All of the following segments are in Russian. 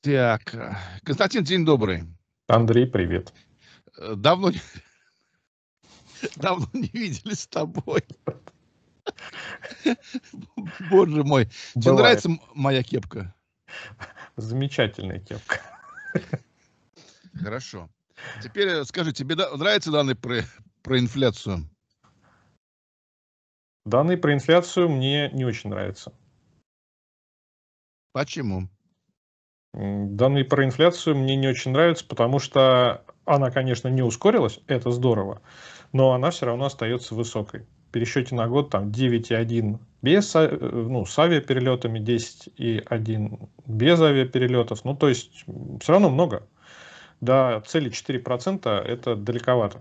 Так, Константин, день добрый. Андрей, привет. Э, давно, давно не виделись с тобой. Боже мой. Бывает. Тебе нравится моя кепка? Замечательная кепка. Хорошо. Теперь э, скажи, тебе нравятся данные про, про инфляцию? Данные про инфляцию мне не очень нравятся. Почему? Данные про инфляцию мне не очень нравятся, потому что она, конечно, не ускорилась, это здорово, но она все равно остается высокой. В пересчете на год там 9,1 без, э, ну, с авиаперелетами, 10,1 без авиаперелетов. Ну, то есть, все равно много. Да, цели 4% это далековато.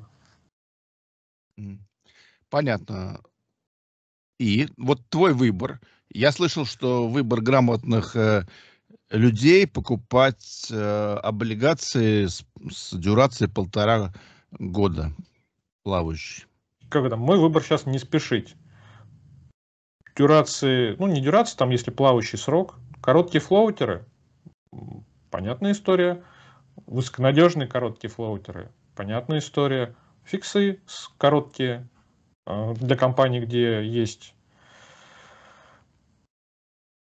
Понятно. И вот твой выбор. Я слышал, что выбор грамотных э, людей покупать э, облигации с, с дюрацией полтора года плавающей. Как это? Мой выбор сейчас не спешить. Дюрации, ну не дюрации, там если плавающий срок, короткие флоутеры, понятная история. Высоконадежные короткие флоутеры, понятная история. Фиксы короткие э, для компаний, где есть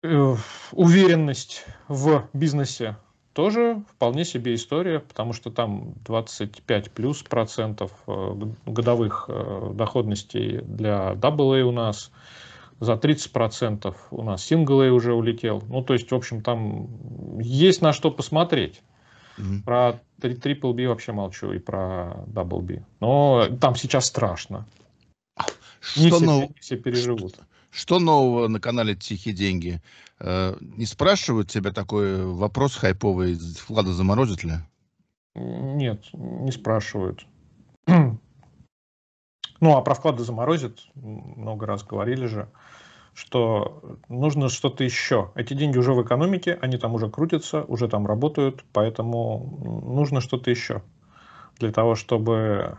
Э, уверенность в бизнесе тоже вполне себе история, потому что там 25 плюс процентов э, годовых э, доходностей для AA у нас, за 30 процентов у нас синглы уже улетел. Ну, то есть, в общем, там есть на что посмотреть. Угу. Про Triple B вообще молчу и про Double B. Но там сейчас страшно. А что не, все, нов... не все переживут. Что, что нового на канале «Тихие деньги»? Э, не спрашивают тебя такой вопрос хайповый, вклады заморозят ли? Нет, не спрашивают. Ну, а про вклады заморозят много раз говорили же, что нужно что-то еще. Эти деньги уже в экономике, они там уже крутятся, уже там работают, поэтому нужно что-то еще для того, чтобы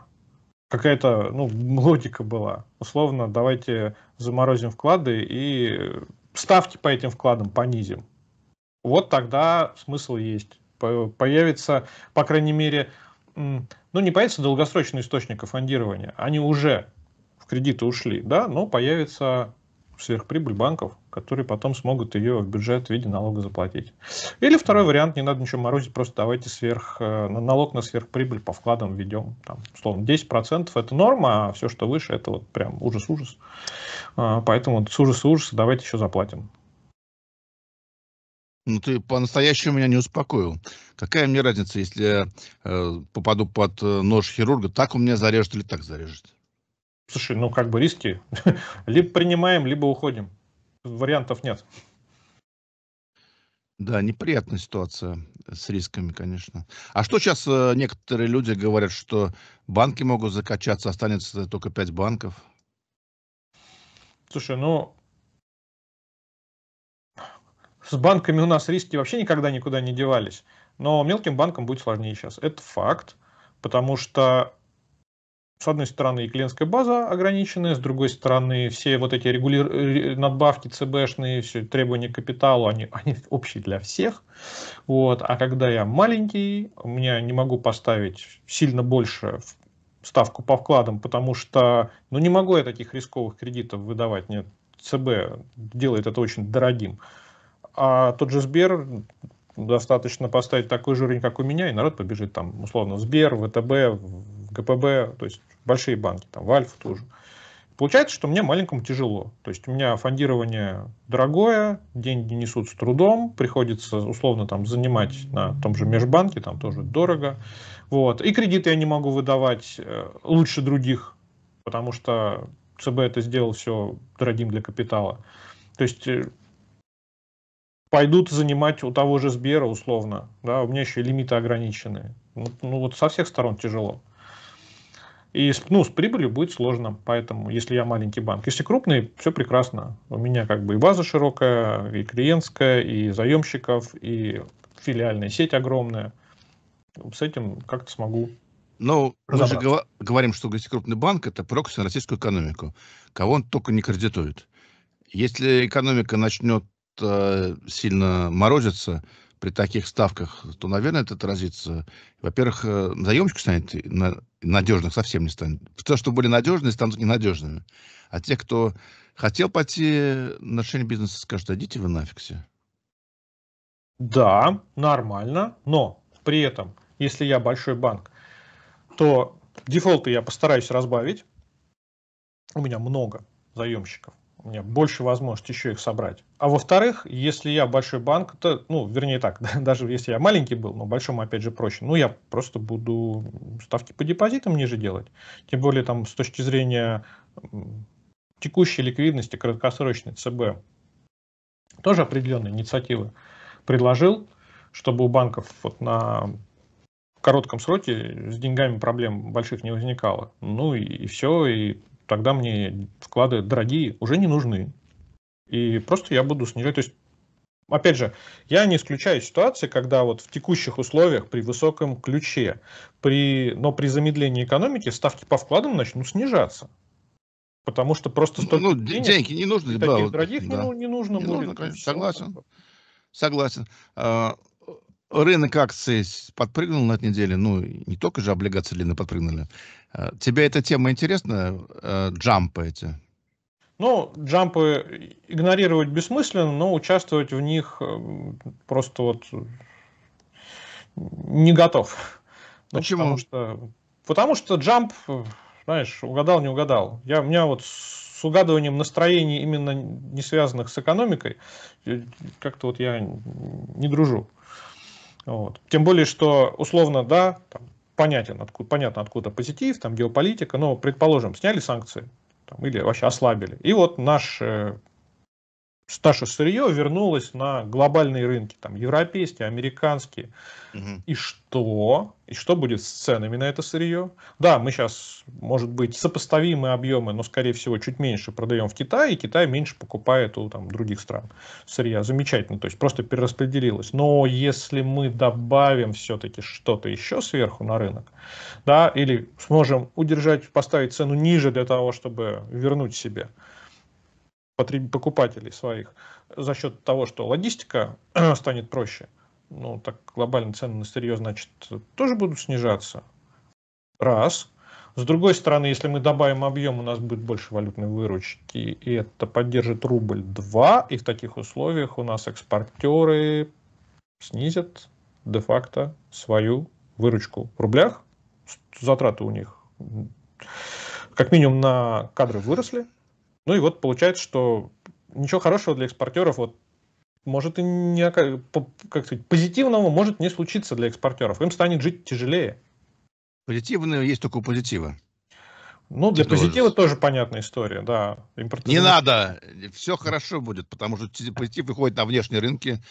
какая-то ну, логика была. Условно, давайте заморозим вклады и ставки по этим вкладам понизим. Вот тогда смысл есть. Появится, по крайней мере, ну не появится долгосрочный источник фондирования. Они уже в кредиты ушли, да, но появится сверхприбыль банков которые потом смогут ее в бюджет в виде налога заплатить. Или второй вариант, не надо ничего морозить, просто давайте сверх, э, налог на сверхприбыль по вкладам введем. Там, условно, 10% это норма, а все, что выше, это вот прям ужас-ужас. А, поэтому с ужаса-ужаса давайте еще заплатим. Ну, ты по-настоящему меня не успокоил. Какая мне разница, если я э, попаду под э, нож хирурга, так у меня зарежет или так зарежет? Слушай, ну как бы риски. либо принимаем, либо уходим вариантов нет. Да, неприятная ситуация с рисками, конечно. А что сейчас э, некоторые люди говорят, что банки могут закачаться, останется только пять банков? Слушай, ну, с банками у нас риски вообще никогда никуда не девались, но мелким банкам будет сложнее сейчас. Это факт, потому что с одной стороны, и клиентская база ограниченная, с другой стороны, все вот эти регули... надбавки ЦБшные, все требования к капиталу, они, они общие для всех. Вот. А когда я маленький, у меня не могу поставить сильно больше ставку по вкладам, потому что ну, не могу я таких рисковых кредитов выдавать. Нет, ЦБ делает это очень дорогим. А тот же Сбер достаточно поставить такой же уровень, как у меня, и народ побежит там, условно, в Сбер, ВТБ, ГПБ, то есть большие банки, там Вальф тоже. Получается, что мне маленькому тяжело. То есть у меня фондирование дорогое, деньги несут с трудом, приходится условно там занимать на том же межбанке, там тоже дорого. Вот. И кредиты я не могу выдавать э, лучше других, потому что ЦБ это сделал все дорогим для капитала. То есть э, пойдут занимать у того же Сбера условно, да, у меня еще и лимиты ограничены. Ну, ну вот со всех сторон тяжело. И с ну, с прибылью будет сложно, поэтому, если я маленький банк. Если крупный, все прекрасно. У меня как бы и база широкая, и клиентская, и заемщиков, и филиальная сеть огромная. С этим как-то смогу Но мы же говорим, что если крупный банк, это прокси на российскую экономику. Кого он только не кредитует. Если экономика начнет э, сильно морозиться, при таких ставках, то, наверное, это отразится. Во-первых, заемщик э, станет надежных совсем не станет. Те, что были надежные, станут ненадежными. А те, кто хотел пойти на решение бизнеса, скажут, идите вы нафиг все. Да, нормально, но при этом, если я большой банк, то дефолты я постараюсь разбавить. У меня много заемщиков у меня больше возможностей еще их собрать. А во-вторых, если я большой банк, то, ну, вернее так, даже если я маленький был, но большому, опять же, проще, ну, я просто буду ставки по депозитам ниже делать. Тем более, там, с точки зрения текущей ликвидности, краткосрочной ЦБ, тоже определенные инициативы предложил, чтобы у банков вот на коротком сроке с деньгами проблем больших не возникало. Ну и, и все, и тогда мне вклады дорогие уже не нужны. И просто я буду снижать. То есть, опять же, я не исключаю ситуации, когда вот в текущих условиях при высоком ключе, при, но при замедлении экономики ставки по вкладам начнут снижаться. Потому что просто ну, столько ну, денег, деньги не нужны, таких да, дорогих да. не, не нужно не будет. Нужно, конечно, согласен. Согласен. А, рынок акций подпрыгнул на этой неделе, ну, не только же облигации длинно подпрыгнули. А, тебе эта тема интересна, а, джампы эти? Ну, джампы игнорировать бессмысленно, но участвовать в них э, просто вот не готов. Ну, Почему? Ну, потому что, потому что джамп, знаешь, угадал, не угадал. Я, у меня вот с угадыванием настроений, именно не связанных с экономикой, э, как-то вот я не дружу. Вот. Тем более, что условно, да, там, понятен, откуда, понятно, откуда позитив, там геополитика, но, предположим, сняли санкции там, или вообще ослабили. И вот наш э, Сташе сырье вернулось на глобальные рынки, там, европейские, американские. Угу. И что? И что будет с ценами на это сырье? Да, мы сейчас, может быть, сопоставимые объемы, но, скорее всего, чуть меньше продаем в Китае, и Китай меньше покупает у там, других стран сырья. Замечательно, то есть просто перераспределилось. Но если мы добавим все-таки что-то еще сверху на рынок, да, или сможем удержать, поставить цену ниже для того, чтобы вернуть себе, покупателей своих за счет того, что логистика станет проще, ну, так глобально цены на сырье, значит, тоже будут снижаться. Раз. С другой стороны, если мы добавим объем, у нас будет больше валютной выручки, и это поддержит рубль 2, и в таких условиях у нас экспортеры снизят де-факто свою выручку в рублях, затраты у них как минимум на кадры выросли, ну и вот получается, что ничего хорошего для экспортеров вот может и не, как сказать, позитивного может не случиться для экспортеров. Им станет жить тяжелее. Позитивного есть только у позитива. Ну, для Ты позитива должен. тоже понятная история, да. Импорт... Не надо, все хорошо будет, потому что позитив выходит на внешние рынки.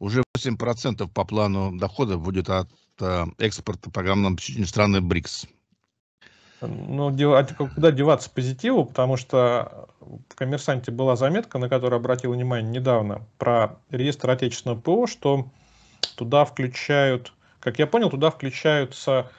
Уже 8% по плану дохода будет от э, экспорта программного обеспечения страны БРИКС. Ну, а куда деваться позитиву, потому что в «Коммерсанте» была заметка, на которую обратил внимание недавно, про реестр отечественного ПО, что туда включают, как я понял, туда включаются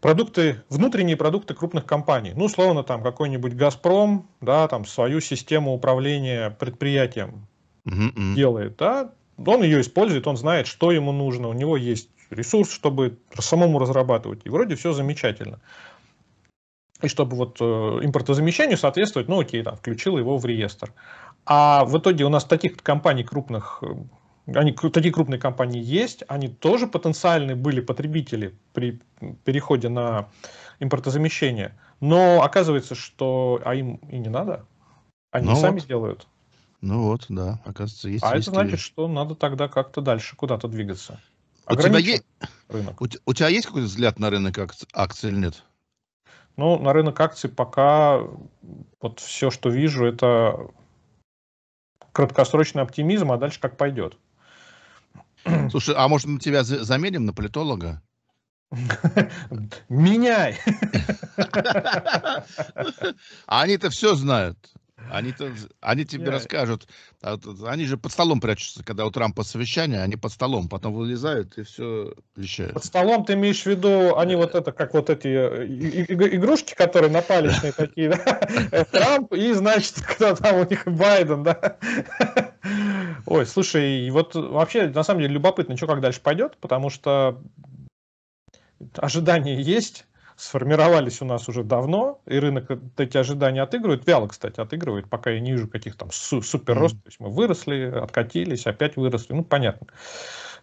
продукты, внутренние продукты крупных компаний. Ну, условно, там какой-нибудь «Газпром», да, там свою систему управления предприятием mm-hmm. делает, да, он ее использует, он знает, что ему нужно, у него есть ресурс, чтобы самому разрабатывать, и вроде все замечательно и чтобы вот э, импортозамещению соответствовать, ну окей, там, включил его в реестр. А в итоге у нас таких компаний крупных, э, они, такие крупные компании есть, они тоже потенциальные были потребители при переходе на импортозамещение. Но оказывается, что а им и не надо. Они ну сами вот. делают. Ну вот, да, оказывается, есть. А есть это значит, и... что надо тогда как-то дальше куда-то двигаться. У тебя, есть, рынок. У, у тебя есть какой-то взгляд на рынок акций или нет? Ну, на рынок акций пока вот все, что вижу, это краткосрочный оптимизм, а дальше как пойдет. Слушай, а может мы тебя заменим на политолога? Меняй! А они-то все знают. Они, то они тебе yeah. расскажут. А они же под столом прячутся, когда у Трампа совещание, они под столом, потом вылезают и все вещают. Под столом ты имеешь в виду, они вот это, как вот эти э, игрушки, которые напалечные такие, да? Э, Трамп и, значит, кто там у них Байден, да? Ой, слушай, вот вообще, на самом деле, любопытно, что как дальше пойдет, потому что ожидания есть, сформировались у нас уже давно, и рынок эти ожидания отыгрывает, вяло, кстати, отыгрывает, пока я не вижу каких то там су- суперрост, mm-hmm. то есть мы выросли, откатились, опять выросли, ну, понятно.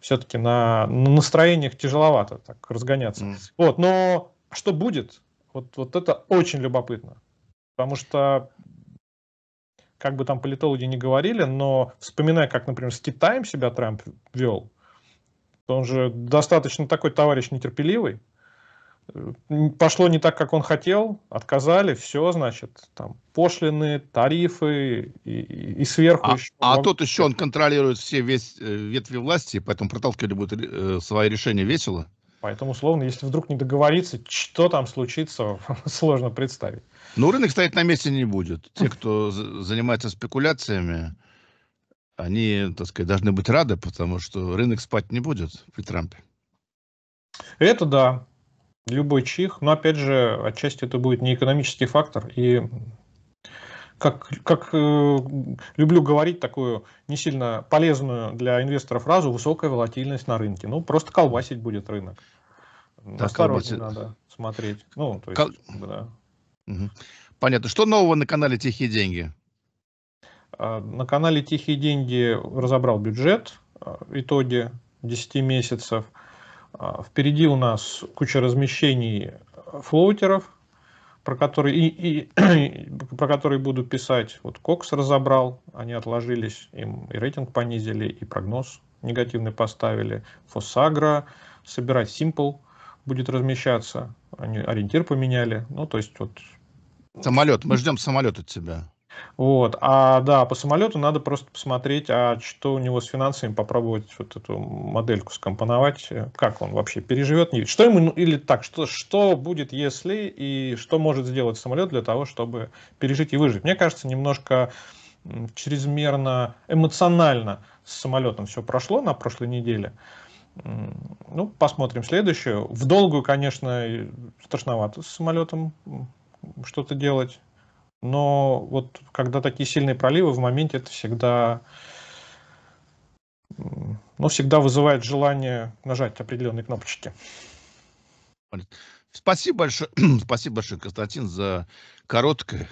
Все-таки на, на настроениях тяжеловато так разгоняться. Mm-hmm. Вот, но что будет? Вот, вот это очень любопытно, потому что как бы там политологи не говорили, но вспоминая, как, например, с Китаем себя Трамп вел, он же достаточно такой товарищ нетерпеливый, пошло не так, как он хотел, отказали, все, значит, там пошлины, тарифы и, и, сверху а, еще. А он... тот еще он контролирует все весь, э, ветви власти, поэтому проталкивать будет э, свои решения весело. Поэтому, условно, если вдруг не договориться, что там случится, сложно представить. ну рынок стоять на месте не будет. Те, кто занимается спекуляциями, они, так сказать, должны быть рады, потому что рынок спать не будет при Трампе. Это да любой чих, но опять же, отчасти это будет не экономический фактор, и как, как э, люблю говорить такую не сильно полезную для инвесторов фразу высокая волатильность на рынке. Ну, просто колбасить будет рынок. Да, Осторожно надо смотреть. Ну, то есть, Кол... да. Угу. Понятно. Что нового на канале Тихие деньги? А, на канале Тихие деньги разобрал бюджет, а, итоги 10 месяцев. А, впереди у нас куча размещений э, флоутеров, про которые, и, и, про которые буду писать. Вот Кокс разобрал, они отложились, им и рейтинг понизили, и прогноз негативный поставили. Фосагра, собирать Simple будет размещаться. Они ориентир поменяли. Ну, то есть вот... Самолет, мы ждем самолет от тебя. Вот. А да, по самолету надо просто посмотреть, а что у него с финансами, попробовать вот эту модельку скомпоновать, как он вообще переживет, что ему, ну, или так, что, что будет, если, и что может сделать самолет для того, чтобы пережить и выжить. Мне кажется, немножко чрезмерно эмоционально с самолетом все прошло на прошлой неделе. Ну, посмотрим следующую. В долгую, конечно, страшновато с самолетом что-то делать но вот когда такие сильные проливы в моменте это всегда ну, всегда вызывает желание нажать определенные кнопочки. Спасибо большое, спасибо большое, Константин, за короткое